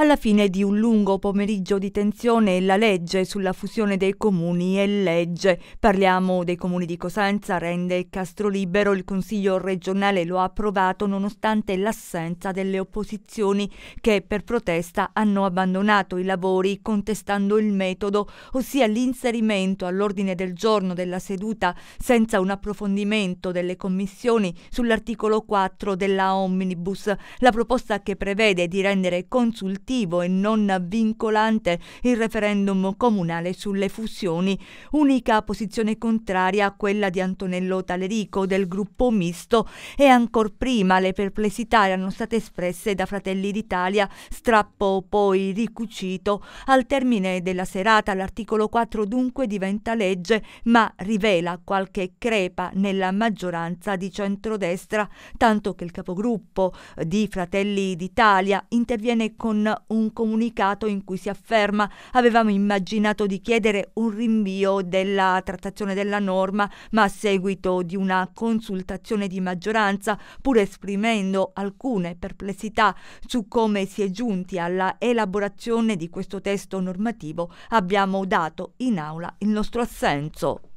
alla fine di un lungo pomeriggio di tensione la legge sulla fusione dei comuni è legge. Parliamo dei comuni di Cosenza, Rende e Castrolibero. Il Consiglio regionale lo ha approvato nonostante l'assenza delle opposizioni che per protesta hanno abbandonato i lavori contestando il metodo, ossia l'inserimento all'ordine del giorno della seduta senza un approfondimento delle commissioni sull'articolo 4 della Omnibus, la proposta che prevede di rendere consultati definitivo e non vincolante il referendum comunale sulle fusioni, unica posizione contraria a quella di Antonello Talerico del gruppo misto e ancor prima le perplessità erano state espresse da Fratelli d'Italia, strappo poi ricucito. Al termine della serata l'articolo 4 dunque diventa legge, ma rivela qualche crepa nella maggioranza di centrodestra, tanto che il capogruppo di Fratelli d'Italia interviene con un comunicato in cui si afferma avevamo immaginato di chiedere un rinvio della trattazione della norma, ma a seguito di una consultazione di maggioranza, pur esprimendo alcune perplessità su come si è giunti alla elaborazione di questo testo normativo, abbiamo dato in aula il nostro assenso.